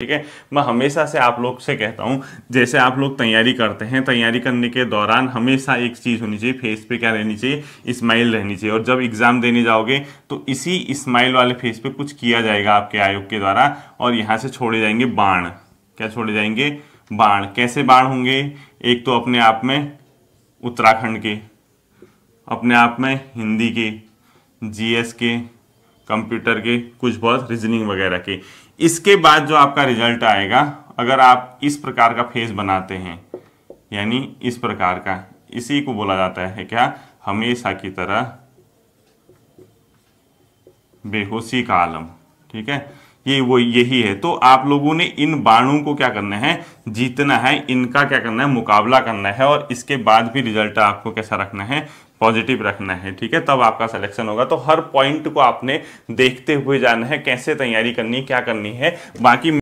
ठीक है मैं हमेशा से आप लोग से कहता हूँ जैसे आप लोग तैयारी करते हैं तैयारी करने के दौरान हमेशा एक चीज़ होनी चाहिए फेस पे क्या रहनी चाहिए स्माइल रहनी चाहिए और जब एग्ज़ाम देने जाओगे तो इसी स्माइल वाले फेस पे कुछ किया जाएगा आपके आयोग के द्वारा और यहाँ से छोड़े जाएंगे बाण क्या छोड़े जाएंगे बाण कैसे बाण होंगे एक तो अपने आप में उत्तराखंड के अपने आप में हिंदी के जीएस के कंप्यूटर के कुछ बहुत रीजनिंग वगैरह के इसके बाद जो आपका रिजल्ट आएगा अगर आप इस प्रकार का फेस बनाते हैं यानी इस प्रकार का इसी को बोला जाता है क्या हमेशा की तरह बेहोशी का आलम ठीक है ये वो यही है तो आप लोगों ने इन बाणों को क्या करना है जीतना है इनका क्या करना है मुकाबला करना है और इसके बाद भी रिजल्ट आपको कैसा रखना है पॉजिटिव रखना है ठीक है तब आपका सिलेक्शन होगा तो हर पॉइंट को आपने देखते हुए जाना है कैसे तैयारी करनी है क्या करनी है बाकी